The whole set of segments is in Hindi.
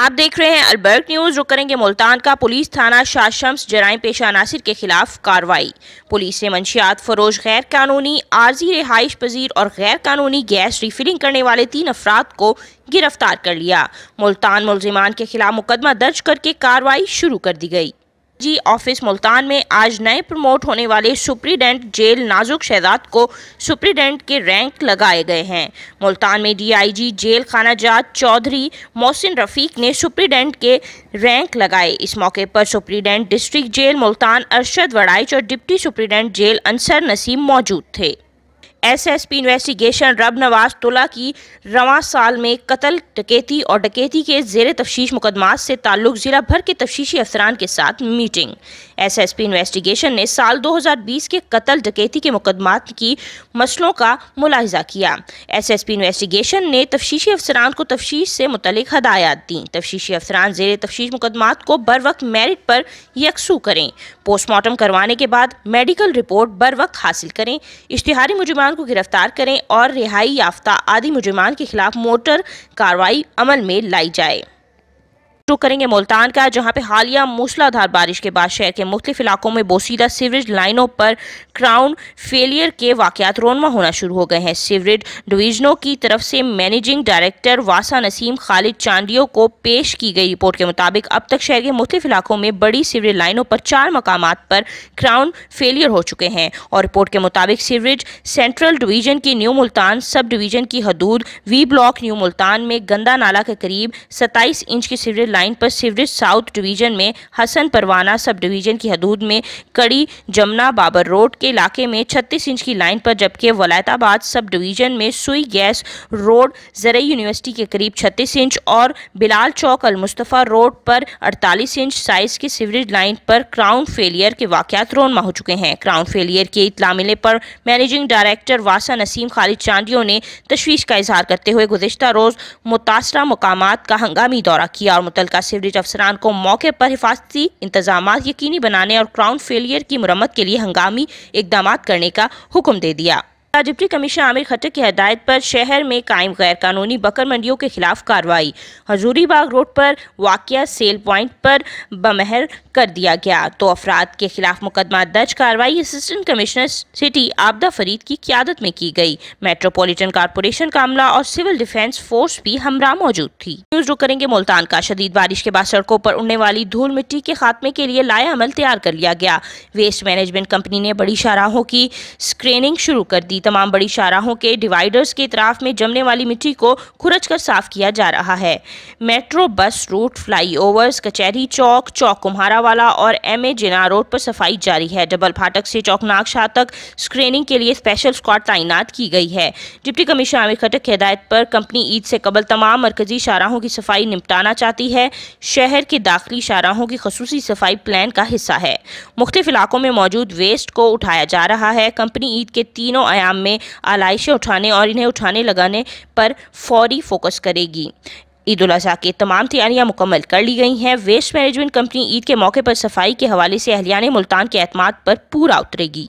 आप देख रहे हैं अलबर्ग न्यूज़ जो करेंगे मुल्तान का पुलिस थाना शाह शम्स जराइम पेशा नासिर के खिलाफ कार्रवाई पुलिस ने मंशियात फरोज़ गैर कानूनी आर्जी रिहाइश पजीर और गैर कानूनी गैस रिफिलिंग करने वाले तीन अफराद को गिरफ्तार कर लिया मुल्तान मुलजिमान के खिलाफ मुकदमा दर्ज करके कार्रवाई शुरू कर दी गई जी ऑफिस मुल्तान में आज नए प्रमोट होने वाले सुप्रीडेंट जेल नाजुक शहजाद को सुप्रीडेंट के रैंक लगाए गए हैं मुल्तान में डीआईजी जेल खाना जात चौधरी मोहसिन रफीक ने सुप्रीडेंट के रैंक लगाए इस मौके पर superintendent district jail Multan Arshad Waraich और deputy superintendent jail Ansar Naseem मौजूद थे एसएसपी इन्वेस्टिगेशन रब नवाज तुला की रवा साल में कत्ल डकैती और डकैती के जेर तफ्श मुकदमा से ताल्लुक ज़िला भर के तफ्शीशी अफसरान के साथ मीटिंग एसएसपी इन्वेस्टिगेशन ने साल 2020 के कत्ल डकैती के मुकदमात की मसलों का मुलाहजा किया एसएसपी इन्वेस्टिगेशन ने तफशीशी अफसरान को तफशीश से मुतलिक हदायत दी तफशीशी अफसरान जेर तफशीश मुकदमात को बर वक्त मेरिट पर यकसू करें पोस्टमार्टम करवाने के बाद मेडिकल रिपोर्ट बर वक्त हासिल करें इश्तहारी मुजमान को गिरफ्तार करें और रिहाई याफ्ता आदि मुजमान के खिलाफ मोटर कार्रवाई अमल में लाई जाए रुख करेंगे मुल्तान का जहाँ पे हालिया मूसलाधार बारिश के बाद शहर के मुख्तफ इलाकों में बोसीदा सीवरेज लाइनों पर क्राउन फेलियर के वाकत रोनमा होना शुरू हो गए हैं सीवरेज डिवीजनों की तरफ से मैनेजिंग डायरेक्टर वासा नसीम खालिद चांडियो को पेश की गई रिपोर्ट के मुताबिक अब तक शहर के मुख्तफ इलाकों में बड़ी सीवरेज लाइनों पर चार मकाम पर क्राउन फेलियर हो चुके हैं और रिपोर्ट के मुताबिक सीवरेज सेंट्रल डिवीजन की न्यू मुल्तान सब डिवीजन की हदूद वी ब्लॉक न्यू मुल्तान में गंदा नाला के करीब सत्ताईस इंच की सीवरेज लाइन पर सिवरेज साउथ डिवीज़न में हसन परवाना सब डिवीज़न की हदूद में कड़ी जमुना बाबर रोड के इलाके में छत्तीस इंच की लाइन पर जबकि वलायताबाद सब डिवीज़न में सुई गैस रोड ज़रिए यूनिवर्सिटी के करीब छत्तीस इंच और बिलाल चौक अलमुस्तफ़ा रोड पर अड़तालीस इंच साइज़ की सीवरेज लाइन पर क्राउन फेलियर के वाक़ात रोनमा हो चुके हैं क्राउन फेलियर के इतला मिलने पर मैनेजिंग डायरेक्टर वासा नसीम खालिद चांदियों ने तशवीश का इजहार करते हुए गुजशत रोज़ मुतासर मकाम का हंगामी दौरा किया और मुतल मुतलका सिवरेज अफसरान को मौके पर हिफाजती इंतजाम यकीनी बनाने और क्राउन फेलियर की मरम्मत के लिए हंगामी इकदाम करने का हुक्म दे दिया डिप्टी कमिश्नर आमिर खट्टर की हदायत पर शहर में कायम गैर कानूनी बकर मंडियों के खिलाफ कार्रवाई हजूरी बाग रोड पर वाक्य सेल पॉइंट पर बमहर कर दिया गया तो अफराद के खिलाफ मुकदमा दर्ज कार्रवाई असिस्टेंट कमिश्नर सिटी आपदा फरीद की क्यादत में की गई मेट्रोपोलिटन कारपोरेशन का अमला और सिविल डिफेंस फोर्स भी हमरा मौजूद थी न्यूज रुक करेंगे मुल्तान का शदीद बारिश के बाद सड़कों पर उड़ने वाली धूल मिट्टी के खात्मे के लिए लाया अमल तैयार कर लिया गया वेस्ट मैनेजमेंट कंपनी ने बड़ी शराहों की स्क्रीनिंग शुरू कर दी तमाम बड़ी शाहराहों के डिवाइडर्स के इतराफ में जमने वाली मिट्टी को खुरच कर साफ किया जा रहा है मेट्रो बस रूट फ्लाईओवर्स कचहरी चौक चौक कुम्हारा वाला और एम ए जिना रोड पर सफाई जारी है डबल फाटक से चौक शाह तक स्क्रीनिंग के लिए स्पेशल स्क्वाड तैनात की गई है डिप्टी कमिश्नर आमिर खटक की हदायत पर कंपनी ईद से कबल तमाम मरकजी शाहराहों की सफाई निपटाना चाहती है शहर के दाखिली शाहराहों की खसूसी सफाई प्लान का हिस्सा है मुख्तफ इलाकों में मौजूद वेस्ट को उठाया जा रहा है कंपनी ईद के तीनों आयाम नाम में आलाइशें उठाने और इन्हें उठाने लगाने पर फौरी फोकस करेगी ईद उल की तमाम तैयारियां मुकम्मल कर ली गई हैं वेस्ट मैनेजमेंट कंपनी ईद के मौके पर सफाई के हवाले से अहलिया मुल्तान के अहतमाद पर पूरा उतरेगी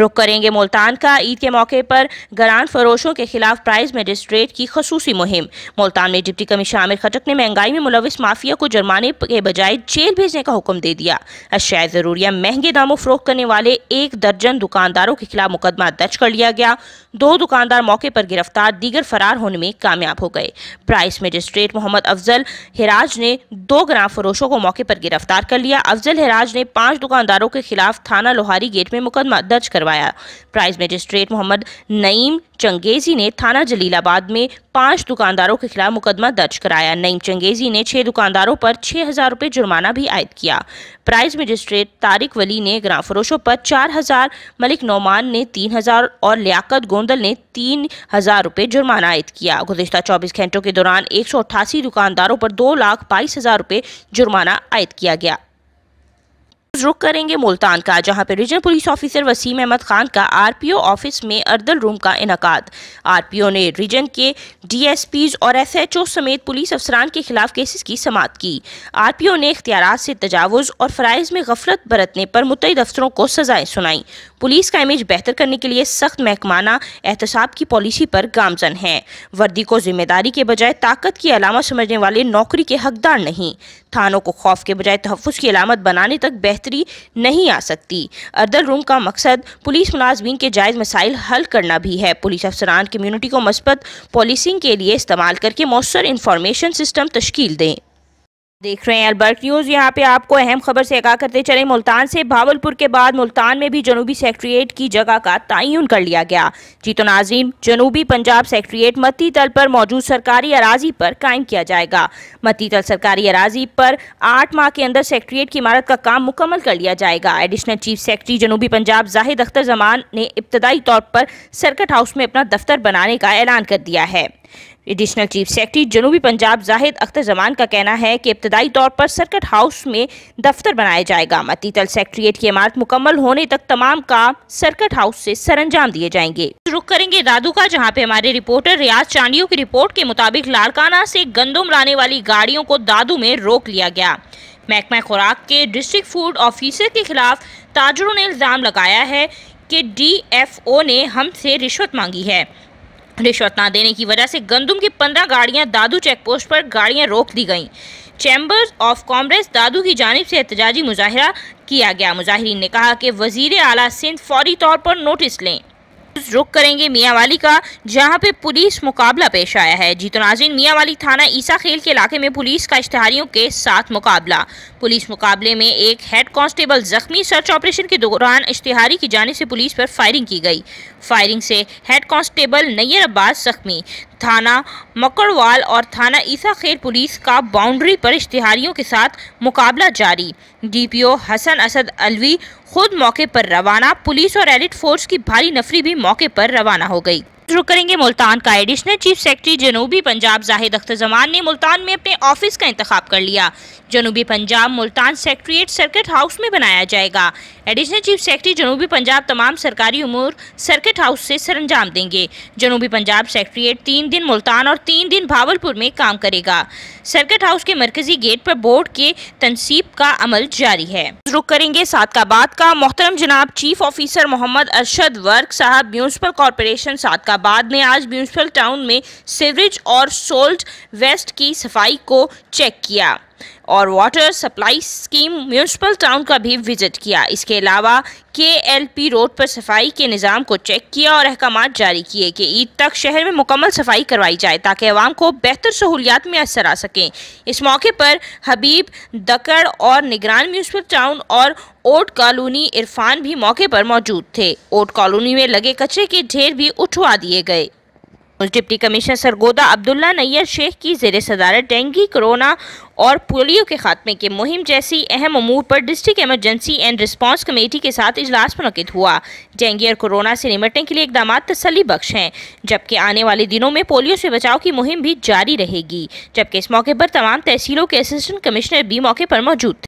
रुख करेंगे मुल्तान का ईद के मौके पर गरान फरोशों के खिलाफ प्राइज मजिस्ट्रेट की खसूसी मुहिम मुल्तान में डिप्टी कमिश्नर आमिर खटक ने महंगाई में मुलविस माफिया को जुर्माने के बजाय जेल भेजने का हुक्म दे दिया अशाय ज़रूरिया महंगे दामों फरोख करने वाले एक दर्जन दुकानदारों के खिलाफ मुकदमा दर्ज कर लिया गया दो दुकानदार मौके पर गिरफ्तार दीगर फरार होने में कामयाब हो गए प्राइस मजिस्ट्रेट मोहम्मद अफजल हिराज ने दो ग्राम फरोशों को मौके पर गिरफ्तार कर लिया अफजल हिराज ने पांच दुकानदारों के खिलाफ थाना लोहारी गेट में मुकदमा दर्ज करवाया करवाया प्राइस मजिस्ट्रेट मोहम्मद नईम चंगेजी ने थाना जलीलाबाद में पांच दुकानदारों के खिलाफ मुकदमा दर्ज कराया नईम चंगेजी ने छह दुकानदारों पर छह हजार रुपये जुर्माना भी आयद किया प्राइस मजिस्ट्रेट तारिक वली ने ग्राम फरोशों पर चार हजार मलिक नौमान ने तीन हजार और लियाकत गोंदल ने तीन हजार रुपये जुर्माना आयद किया गुजशत चौबीस घंटों के दौरान एक दुकानदारों पर दो लाख बाईस हजार रुपये जुर्माना आयद किया गया नेक्स्ट रुक करेंगे मुल्तान का जहां पर regional police officer Waseem Ahmad Khan का आरपीओ ऑफिस में अर्दल रूम का इनका आरपीओ ने रीजन के डीएसपीज और एसएचओ समेत पुलिस अफसरान के खिलाफ केसेस की समाप्त की आरपीओ ने इख्तियार से तजावज़ और फ़रज़ में गफलत बरतने पर मुतद अफसरों को सजाएं सुनाई पुलिस का इमेज बेहतर करने के लिए सख्त महकमाना एहतसाब की पॉलिसी पर गामजन है वर्दी को जिम्मेदारी के बजाय ताकत की अलामत समझने वाले नौकरी के हकदार नहीं थानों को खौफ के बजाय तहफ़ की अलामत बनाने तक बेहतरी नहीं आ सकती अर्दल रूम का मकसद पुलिस मुलाजमीन के जायज़ मसाइल हल करना भी है पुलिस अफसरान कम्यूनिटी को मस्बत पॉलिसिंग के लिए इस्तेमाल करके मौसर इंफॉर्मेशन सिस्टम तश्ील दें देख रहे हैं अलबर्ग न्यूज़ यहाँ पे आपको अहम खबर से आगाह करते चले मुल्तान से भावलपुर के बाद मुल्तान में भी जनूबी सेक्रट्रिएट की जगह का तयन कर लिया गया जी तो नाजीम जनूबी पंजाब सेक्रट्रिएट मती तल पर मौजूद सरकारी अराजी पर कायम किया जाएगा मती तल सरकारी अराजी पर आठ माह के अंदर सेक्रट्रिएट की इमारत का काम मुकम्मल कर लिया जाएगा एडिशनल चीफ सेक्रेटरी जनूबी पंजाब जाहिद अख्तर जमान ने इब्तदाई तौर पर सर्कट हाउस में अपना दफ्तर बनाने का ऐलान कर दिया है एडिशनल चीफ सेक्रेटरी जनूबी पंजाब जाहिद अख्तर जमान का कहना है कि इब्तदाई तौर पर सर्किट हाउस में दफ्तर बनाया जाएगा मतीतल सेक्रेटरीट की इमारत मुकम्मल होने तक तमाम काम सर्किट हाउस से सरंजाम दिए जाएंगे रुख करेंगे दादू का जहाँ पे हमारे रिपोर्टर रियाज चांडियो की रिपोर्ट के मुताबिक लाड़काना से गंदम लाने वाली गाड़ियों को दादू में रोक लिया गया महकमा खुराक के डिस्ट्रिक्ट फूड ऑफिसर के खिलाफ ताजरों ने इल्ज़ाम लगाया है कि डीएफओ ने हमसे रिश्वत मांगी है रिश्वत ना देने की वजह से गंदम की पंद्रह गाड़ियां दादू चेक पोस्ट पर गाड़ियां रोक दी गईं चैम्बर्स ऑफ कांग्रेस दादू की जानब से एहतजाजी मुजाहरा किया गया मुजाहरीन ने कहा कि वजीर अला सिंध फौरी तौर पर नोटिस लें कब्ज रुक करेंगे मियाँवाली का जहाँ पे पुलिस मुकाबला पेश आया है जी तो नाजिन मियाँवाली थाना ईसा खेल के इलाके में पुलिस का इश्तेहारियों के साथ मुकाबला पुलिस मुकाबले में एक हेड कांस्टेबल जख्मी सर्च ऑपरेशन के दौरान इश्तेहारी की जाने से पुलिस पर फायरिंग की गई फायरिंग से हेड कांस्टेबल नैयर अब्बास जख्मी थाना मकड़वाल और थाना ईसा खेर पुलिस का बाउंड्री पर इश्तिहारियों के साथ मुकाबला जारी डीपीओ हसन असद अलवी खुद मौके पर रवाना पुलिस और एलिट फोर्स की भारी नफरी भी मौके पर रवाना हो गई रुक करेंगे मुल्तान का एडिशनल चीफ सेक्रेटरी जनूबी पंजाब जाहिद अख्तर जमान ने मुल्तान में अपने ऑफिस का इंतखा कर लिया जनूबी Punjab Multan secretariat circuit house में बनाया जाएगा एडिशनल चीफ सेक्रेटरी जनूबी पंजाब तमाम सरकारी उमूर सर्किट हाउस से सरंजाम देंगे जनूबी पंजाब सेक्रेटरीट तीन दिन मुल्तान और तीन दिन भावलपुर में काम करेगा सर्किट हाउस के मरकजी गेट पर बोर्ड के तनसीब का अमल जारी है रुख करेंगे सादकाबाद का मोहतरम जनाब चीफ ऑफिसर मोहम्मद अरशद वर्क साहब म्यूनसिपल कॉरपोरेशन सादका फरीदाबाद ने आज म्यूनसिपल टाउन में सीवरेज और सोल्ट वेस्ट की सफाई को चेक किया और water supply scheme municipal town का भी विजिट किया इसके अलावा के एल पी रोड पर सफाई के निज़ाम को चेक किया और अहकाम जारी किए कि ईद तक शहर में मुकम्मल सफाई करवाई जाए ताकि आवाम को बेहतर सहूलियात में असर आ सकें इस मौके पर हबीब दकड़ और निगरान म्यूनसिपल टाउन और ओट कॉलोनी इरफान भी मौके पर मौजूद थे ओट कॉलोनी में लगे कचरे के ढेर भी उठवा दिए गए डिप्टी कमिश्नर सरगोदा अब्दुल्ला नैयर शेख की जेर सदारत डेंगी कोरोना और पोलियो के खात्मे की मुहिम जैसी अहम अमूर पर district emergency and response committee के साथ इजलास मनद हुआ डेंगी और कोरोना से निमटने के लिए इकदाम तसली बख्श हैं जबकि आने वाले दिनों में पोलियो से बचाव की मुहिम भी जारी रहेगी जबकि इस मौके पर तमाम तहसीलों के असिस्टेंट कमिश्नर भी मौके पर मौजूद